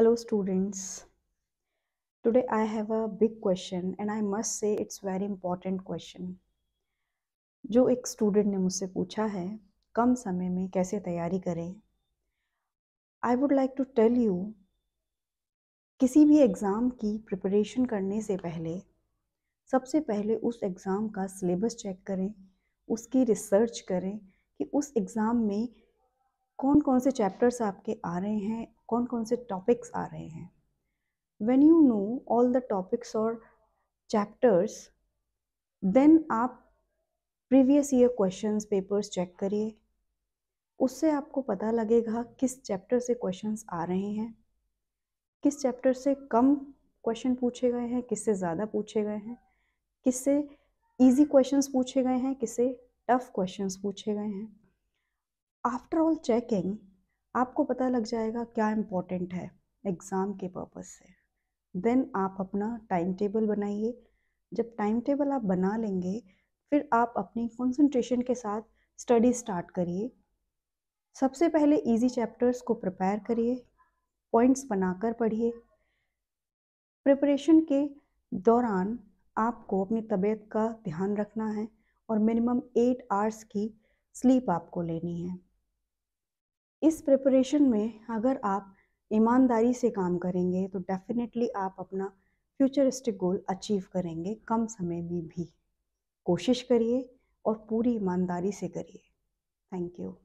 hello students today i have a big question and i must say it's very important question जो एक student ने मुझसे पूछा है कम समय में कैसे तैयारी करें I would like to tell you किसी भी एग्ज़ाम की प्रिपरेशन करने से पहले सबसे पहले उस एग्ज़ाम का सिलेबस चेक करें उसकी रिसर्च करें कि उस एग्ज़ाम में कौन कौन से चैप्टर्स आपके आ रहे हैं कौन कौन से टॉपिक्स आ रहे हैं when you know all the topics और चैप्टर्स देन आप previous year questions papers check करिए उससे आपको पता लगेगा किस चैप्टर से क्वेश्चंस आ रहे हैं किस चैप्टर से कम क्वेश्चन पूछे गए हैं किससे ज़्यादा पूछे गए हैं किससे ईजी क्वेश्चंस पूछे गए हैं किससे टफ क्वेश्चंस पूछे गए हैं आफ्टर ऑल चेकिंग आपको पता लग जाएगा क्या इम्पोर्टेंट है एग्ज़ाम के पर्पज़ से देन आप अपना टाइम टेबल बनाइए जब टाइम टेबल आप बना लेंगे फिर आप अपनी कंसंट्रेशन के साथ स्टडी स्टार्ट करिए सबसे पहले इजी चैप्टर्स को प्रिपेयर करिए पॉइंट्स बनाकर पढ़िए प्रिपरेशन के दौरान आपको अपनी तबीयत का ध्यान रखना है और मिनिमम एट आवर्स की स्लीप आपको लेनी है इस प्रिपरेशन में अगर आप ईमानदारी से काम करेंगे तो डेफिनेटली आप अपना फ्यूचरिस्टिक गोल अचीव करेंगे कम समय में भी कोशिश करिए और पूरी ईमानदारी से करिए थैंक यू